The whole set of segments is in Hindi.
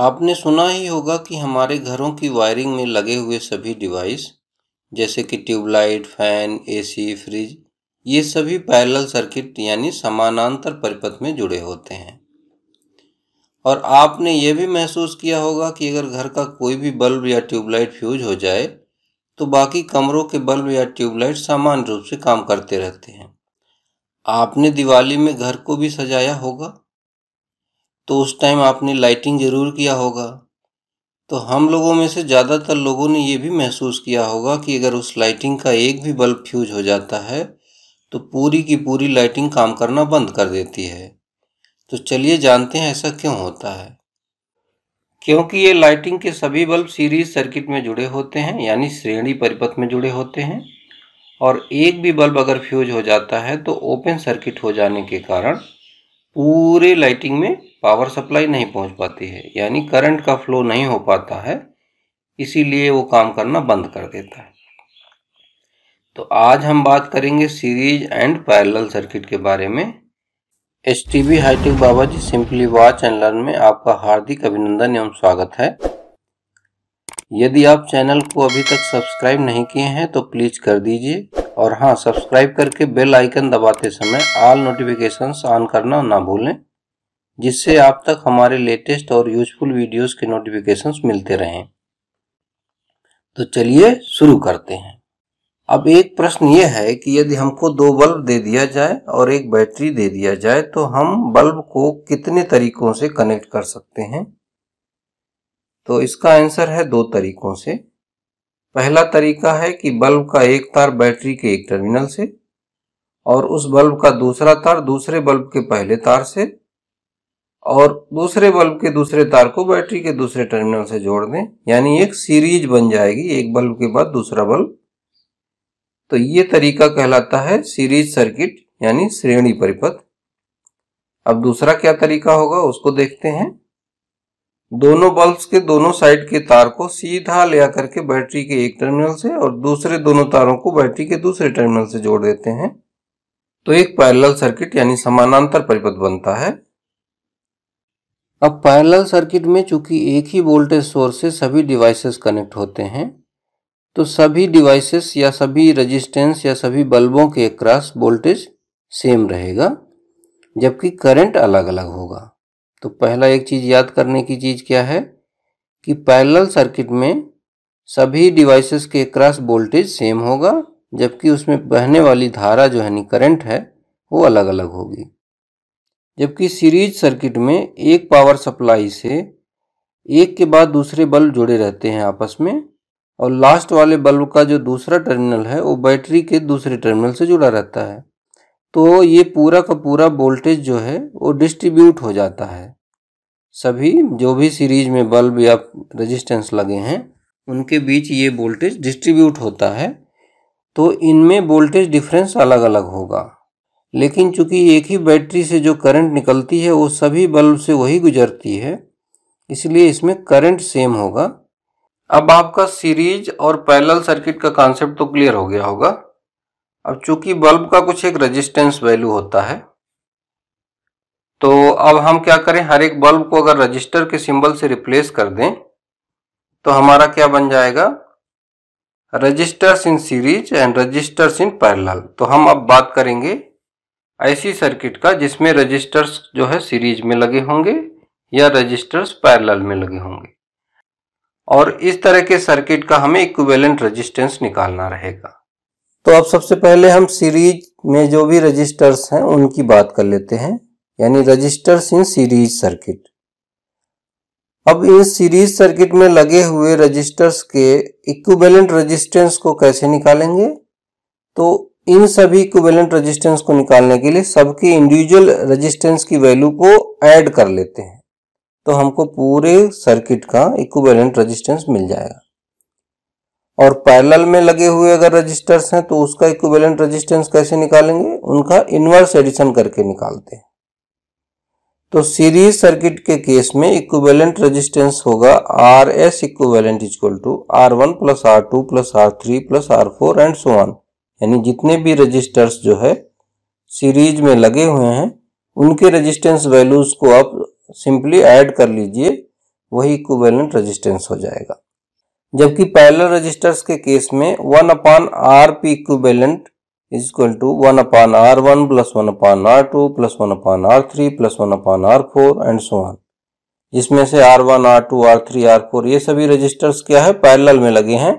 आपने सुना ही होगा कि हमारे घरों की वायरिंग में लगे हुए सभी डिवाइस जैसे कि ट्यूबलाइट फैन एसी फ्रिज ये सभी पैरेलल सर्किट यानी समानांतर परिपथ में जुड़े होते हैं और आपने ये भी महसूस किया होगा कि अगर घर का कोई भी बल्ब या ट्यूबलाइट फ्यूज हो जाए तो बाकी कमरों के बल्ब या ट्यूबलाइट सामान्य रूप से काम करते रहते हैं आपने दिवाली में घर को भी सजाया होगा तो उस टाइम आपने लाइटिंग ज़रूर किया होगा तो हम लोगों में से ज़्यादातर लोगों ने ये भी महसूस किया होगा कि अगर उस लाइटिंग का एक भी बल्ब फ्यूज हो जाता है तो पूरी की पूरी लाइटिंग काम करना बंद कर देती है तो चलिए जानते हैं ऐसा क्यों होता है क्योंकि ये लाइटिंग के सभी बल्ब सीरीज सर्किट में जुड़े होते हैं यानी श्रेणी परिपथ में जुड़े होते हैं और एक भी बल्ब अगर फ्यूज हो जाता है तो ओपन सर्किट हो जाने के कारण पूरे लाइटिंग में पावर सप्लाई नहीं पहुंच पाती है यानी करंट का फ्लो नहीं हो पाता है इसीलिए वो काम करना बंद कर देता है तो आज हम बात करेंगे सीरीज एंड पैरेलल सर्किट के बारे में S T V hitech Baba ji simply watch and learn में आपका हार्दिक अभिनंदन एवं स्वागत है यदि आप चैनल को अभी तक सब्सक्राइब नहीं किए हैं तो प्लीज़ कर दीजिए और हाँ सब्सक्राइब करके बेल आइकन दबाते समय ऑल नोटिफिकेशंस ऑन करना ना भूलें जिससे आप तक हमारे लेटेस्ट और यूजफुल वीडियोस के नोटिफिकेशंस मिलते रहें तो चलिए शुरू करते हैं अब एक प्रश्न ये है कि यदि हमको दो बल्ब दे दिया जाए और एक बैटरी दे दिया जाए तो हम बल्ब को कितने तरीकों से कनेक्ट कर सकते हैं तो इसका आंसर है दो तरीकों से पहला तरीका है कि बल्ब का एक तार बैटरी के एक टर्मिनल से और उस बल्ब का दूसरा तार दूसरे बल्ब के पहले तार से और दूसरे बल्ब के दूसरे तार को बैटरी के दूसरे टर्मिनल से जोड़ दें यानी एक सीरीज बन जाएगी एक बल्ब के बाद दूसरा बल्ब तो ये तरीका कहलाता है सीरीज सर्किट यानी श्रेणी परिपथ अब दूसरा क्या तरीका होगा उसको देखते हैं दोनों बल्ब्स के दोनों साइड के तार को सीधा ले आकर के बैटरी के एक टर्मिनल से और दूसरे दोनों तारों को बैटरी के दूसरे टर्मिनल से जोड़ देते हैं तो एक पैरेलल सर्किट यानी समानांतर परिपथ बनता है अब पैरेलल सर्किट में चूंकि एक ही वोल्टेज सोर्स से सभी डिवाइसेस कनेक्ट होते हैं तो सभी डिवाइसेस या सभी रेजिस्टेंस या सभी बल्बों के क्रॉस वोल्टेज सेम रहेगा जबकि करंट अलग अलग होगा तो पहला एक चीज़ याद करने की चीज़ क्या है कि पैरेलल सर्किट में सभी डिवाइसेस के क्रॉस वोल्टेज सेम होगा जबकि उसमें बहने वाली धारा जो है नी करंट है वो अलग अलग होगी जबकि सीरीज सर्किट में एक पावर सप्लाई से एक के बाद दूसरे बल्ब जुड़े रहते हैं आपस में और लास्ट वाले बल्ब का जो दूसरा टर्मिनल है वो बैटरी के दूसरे टर्मिनल से जुड़ा रहता है तो ये पूरा का पूरा वोल्टेज जो है वो डिस्ट्रीब्यूट हो जाता है सभी जो भी सीरीज में बल्ब या रेजिस्टेंस लगे हैं उनके बीच ये वोल्टेज डिस्ट्रीब्यूट होता है तो इनमें वोल्टेज डिफरेंस अलग अलग होगा लेकिन चूंकि एक ही बैटरी से जो करंट निकलती है वो सभी बल्ब से वही गुजरती है इसलिए इसमें करंट सेम होगा अब आपका सीरीज और पैरेलल सर्किट का कॉन्सेप्ट तो क्लियर हो गया होगा अब चूंकि बल्ब का कुछ एक रेजिस्टेंस वैल्यू होता है तो अब हम क्या करें हर एक बल्ब को अगर रजिस्टर के सिंबल से रिप्लेस कर दें तो हमारा क्या बन जाएगा resistors in series and resistors in parallel तो हम अब बात करेंगे ऐसी सर्किट का जिसमें रजिस्टर्स जो है सीरीज में लगे होंगे या रजिस्टर्स पैरेलल में लगे होंगे और इस तरह के सर्किट का हमें इक्विवेलेंट रेजिस्टेंस निकालना रहेगा तो अब सबसे पहले हम सीरीज में जो भी रजिस्टर्स हैं उनकी बात कर लेते हैं यानी रजिस्टर्स इन सीरीज सर्किट अब इन सीरीज सर्किट में लगे हुए रजिस्टर्स के इक्विवेलेंट रेजिस्टेंस को कैसे निकालेंगे तो इन सभी इक्विवेलेंट रेजिस्टेंस को निकालने के लिए सबके इंडिविजुअल रेजिस्टेंस की वैल्यू को ऐड कर लेते हैं तो हमको पूरे सर्किट का इक्विवेलेंट रेजिस्टेंस मिल जाएगा और पैरेलल में लगे हुए अगर रजिस्टर्स हैं तो उसका इक्विवेलेंट रेजिस्टेंस कैसे निकालेंगे उनका इनवर्स एडिशन करके निकालते हैं तो सीरीज सर्किट के केस में इक्विवेलेंट रेजिस्टेंस होगा R S equivalent equal to R one plus R two plus R three plus R four and so on यानी जितने भी रजिस्टर्स जो है सीरीज में लगे हुए हैं उनके रजिस्टेंस वैल्यूज को आप सिंपली ऐड कर लीजिए वही इक्वेलेंट रजिस्टेंस हो जाएगा जबकि पैरेलल रजिस्टर्स के केस में one upon R P equivalent is equal to one upon R one plus one upon R two plus one upon R three plus one upon R four and so on जिसमें से R one R two R three R four ये सभी रजिस्टर्स क्या है पैरेलल में लगे हैं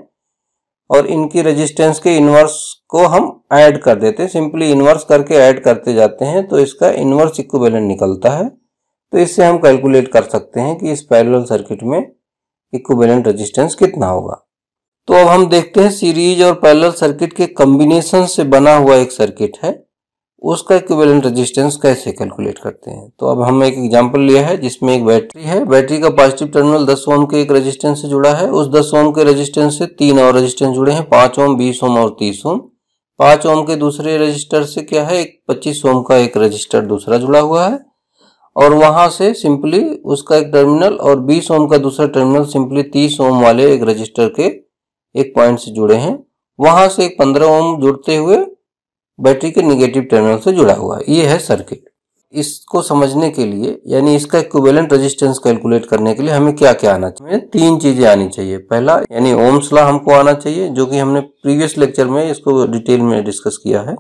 और इनकी रेजिस्टेंस के इन्वर्स को हम ऐड कर देते हैं सिंपली इन्वर्स करके ऐड करते जाते हैं तो इसका इन्वर्स इक्विवेलेंट निकलता है तो इससे हम कैलकुलेट कर सकते हैं कि इस पैरेलल सर्किट में इक्विवेलेंट रेजिस्टेंस कितना होगा तो अब हम देखते हैं सीरीज और पैरेलल सर्किट के कम्बिनेशन से बना हुआ एक सर्किट है उसका इक्विवेलेंट रेजिस्टेंस कैसे कैलकुलेट करते हैं तो अब हम एक एग्जांपल लिया है जिसमें एक बैटरी है बैटरी का पॉजिटिव टर्मिनल 10 ओम के एक रेजिस्टेंस से जुड़ा है उस 10 ओम के रेजिस्टेंस से तीन और रेजिस्टेंस जुड़े हैं पांच ओम बीस ओम और तीस ओम पांच ओम के दूसरे रजिस्टर से क्या है एक पच्चीस ओम का एक रजिस्टर दूसरा जुड़ा हुआ है और वहां से सिंपली उसका एक टर्मिनल और बीस ओम का दूसरा टर्मिनल सिंपली तीस ओम वाले एक रजिस्टर के एक पॉइंट से जुड़े हैं वहां से एक पंद्रह ओम जुड़ते हुए बैटरी के निगेटिव टर्मिनल से जुड़ा हुआ है ये है सर्किट इसको समझने के लिए यानी इसका इक्विवेलेंट रेजिस्टेंस कैलकुलेट करने के लिए हमें क्या क्या आना चाहिए तीन चीजें आनी चाहिए पहला यानी ओम्स लॉ हमको आना चाहिए जो कि हमने प्रीवियस लेक्चर में इसको डिटेल में डिस्कस किया है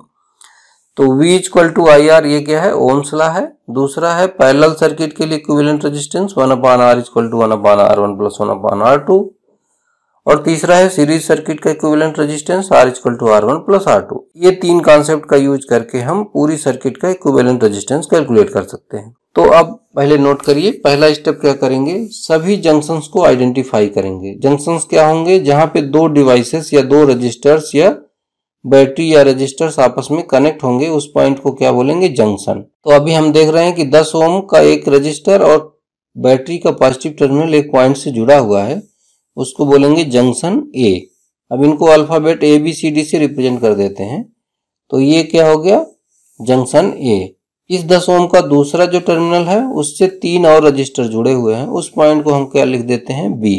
तो V equal to I R ये क्या है ओम्स लॉ है दूसरा है पैरेलल सर्किट के लिए equivalent resistance one upon R equal to one upon R one plus one upon R two और तीसरा है सीरीज सर्किट का equivalent resistance R is equal to R one plus R two ये तीन कॉन्सेप्ट का यूज करके हम पूरी सर्किट का इक्विवेलेंट रेजिस्टेंस कैलकुलेट कर सकते हैं तो अब पहले नोट करिए पहला स्टेप क्या करेंगे सभी जंक्शंस को आइडेंटिफाई करेंगे जंक्शंस क्या होंगे जहां पे दो डिवाइसेस या दो रजिस्टर्स या बैटरी या रजिस्टर्स आपस में कनेक्ट होंगे उस पॉइंट को क्या बोलेंगे जंक्शन तो अभी हम देख रहे हैं कि दस ओम का एक रजिस्टर और बैटरी का पॉजिटिव टर्मिनल एक पॉइंट से जुड़ा हुआ है उसको बोलेंगे जंक्शन ए अब इनको alphabet A B C D से रिप्रेजेंट कर देते हैं तो ये क्या हो गया जंक्शन ए इस दस ओम का दूसरा जो टर्मिनल है उससे तीन और रजिस्टर जुड़े हुए हैं उस पॉइंट को हम क्या लिख देते हैं बी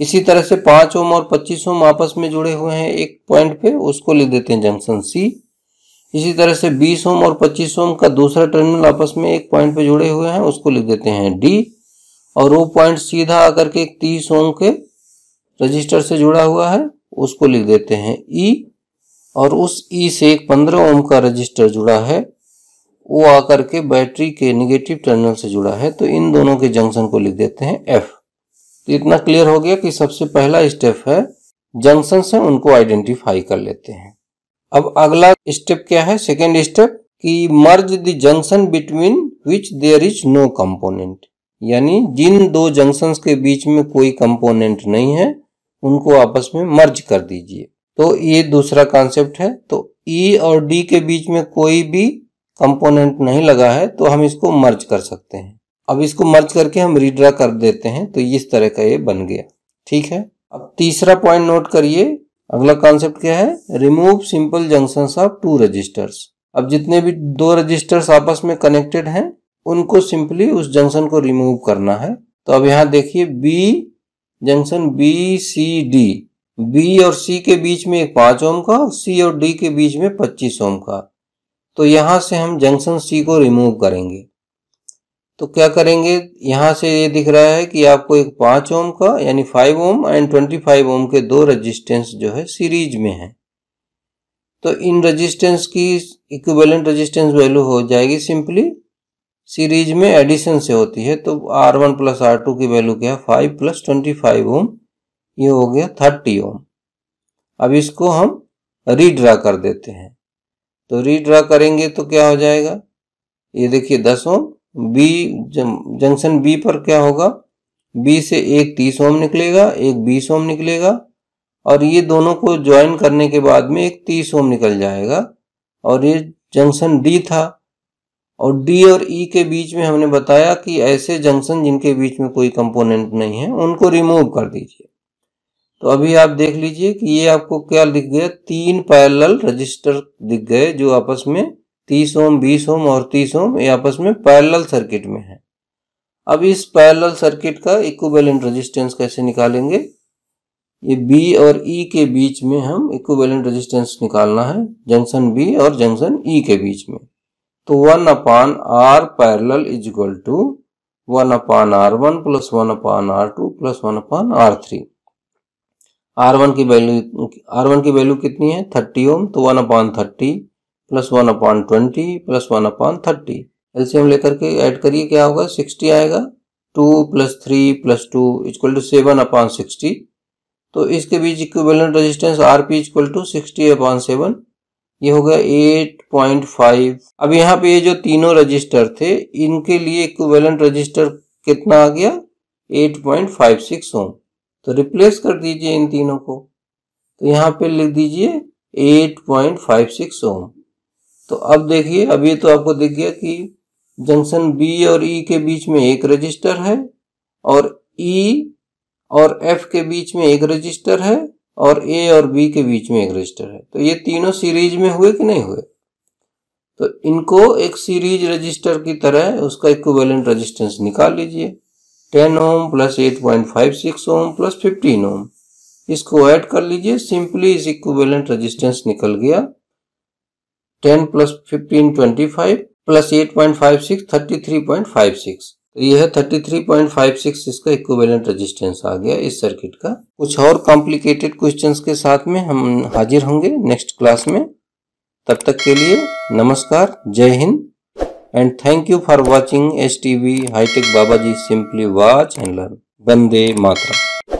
इसी तरह से पांच ओम और पच्चीस ओम आपस में जुड़े हुए हैं एक पॉइंट पे उसको लिख देते हैं जंक्शन सी इसी तरह से बीस ओम और पच्चीस ओम का दूसरा टर्मिनल आपस में एक पॉइंट पे जुड़े हुए हैं उसको लिख देते हैं डी और वो पॉइंट सीधा आकर के तीस ओम के रजिस्टर से जुड़ा हुआ है उसको लिख देते हैं ई e, और उस ई e से एक पंद्रह ओम का रजिस्टर जुड़ा है वो आकर के बैटरी के निगेटिव टर्मिनल से जुड़ा है तो इन दोनों के जंक्शन को लिख देते हैं एफ तो इतना क्लियर हो गया कि सबसे पहला स्टेप है जंक्शन से उनको आइडेंटिफाई कर लेते हैं अब अगला स्टेप क्या है सेकेंड स्टेप कि merge the junction between which there is no component यानी जिन दो जंक्शंस के बीच में कोई कंपोनेंट नहीं है उनको आपस में मर्ज कर दीजिए तो ये दूसरा कॉन्सेप्ट है तो ई e और डी के बीच में कोई भी कंपोनेंट नहीं लगा है तो हम इसको मर्ज कर सकते हैं अब इसको मर्ज करके हम रिड्रा कर देते हैं तो इस तरह का ये बन गया ठीक है अब तीसरा पॉइंट नोट करिए अगला कॉन्सेप्ट क्या है remove simple junction of two resistors अब जितने भी दो रजिस्टर्स आपस में कनेक्टेड हैं उनको सिंपली उस जंक्शन को रिमूव करना है तो अब यहाँ देखिए B junction B C D B और सी के बीच में एक पांच ओम का और सी और डी के बीच में पच्चीस ओम का तो यहां से हम जंक्शन सी को रिमूव करेंगे तो क्या करेंगे यहां से ये दिख रहा है कि आपको एक पांच ओम का यानी five ohm and twenty five ohm के दो रेजिस्टेंस जो है सीरीज में है तो इन रेजिस्टेंस की इक्विवेलेंट रेजिस्टेंस वैल्यू हो जाएगी सिंपली सीरीज में एडिशन से होती है तो R one plus R two की वैल्यू क्या है five plus twenty five ohm ये हो गया थर्टी ओम अब इसको हम रीड्रा कर देते हैं तो रीड्रा करेंगे तो क्या हो जाएगा ये देखिए दस ओम बी जंक्शन बी पर क्या होगा बी से एक तीस ओम निकलेगा एक बीस ओम निकलेगा और ये दोनों को ज्वाइन करने के बाद में एक तीस ओम निकल जाएगा और ये जंक्शन डी था और डी और ई e के बीच में हमने बताया कि ऐसे जंक्शन जिनके बीच में कोई कंपोनेंट नहीं है उनको रिमूव कर दीजिए तो अभी आप देख लीजिए कि ये आपको क्या दिख गया तीन पैरल रजिस्टर दिख गए जो आपस में तीस ओम बीस ओम और तीस ओम ये आपस में पैरल सर्किट में है अब इस पैरल सर्किट का इक्वेलेंट रजिस्टेंस कैसे निकालेंगे ये बी और ई e के बीच में हम इक्वेलेंट रजिस्टेंस निकालना है जंक्शन बी और जंक्शन ई e के बीच में तो one upon R parallel is equal to one upon R one plus one upon R two plus one upon R three R one की वैल्यू आर वन की वैल्यू कितनी है थर्टी ओम तो one upon thirty plus one upon twenty plus one upon thirty LCM लेकर के ऐड करिए क्या होगा सिक्सटी आएगा two plus three plus two equal to seven upon sixty तो इसके बीच equivalent resistance R P equal to sixty upon seven ये पॉइंट 8.5 अब यहाँ पे ये जो तीनों रजिस्टर थे इनके लिए इक्विवेलेंट रजिस्टर कितना आ गया 8.56 ओम तो रिप्लेस कर दीजिए इन तीनों को तो यहाँ पे लिख दीजिए 8.56 ओम तो अब देखिए अब ये तो आपको दिख गया कि जंक्शन बी और ई e के बीच में एक रजिस्टर है और ई e और एफ के बीच में एक रजिस्टर है और ए और बी के बीच में एक रजिस्टर है तो ये तीनों सीरीज में हुए कि नहीं हुए तो इनको एक सीरीज रजिस्टर की तरह उसका इक्वेलेंट रजिस्टेंस निकाल लीजिए 10 ओम प्लस 8.56 ओम प्लस 15 ओम इसको ऐड कर लीजिए सिंपली इस इक्वेलेंट रजिस्टेंस निकल गया 10 प्लस 15 25 प्लस 8.56 33.56 तो यह है सिक्स इसका इक्विवेलेंट रेजिस्टेंस आ गया इस सर्किट का कुछ और कॉम्प्लिकेटेड क्वेश्चंस के साथ में हम हाजिर होंगे नेक्स्ट क्लास में तब तक के लिए नमस्कार जय हिंद and thank you for watching S T V hitech Baba ji simply watch and learn बंदे मातरम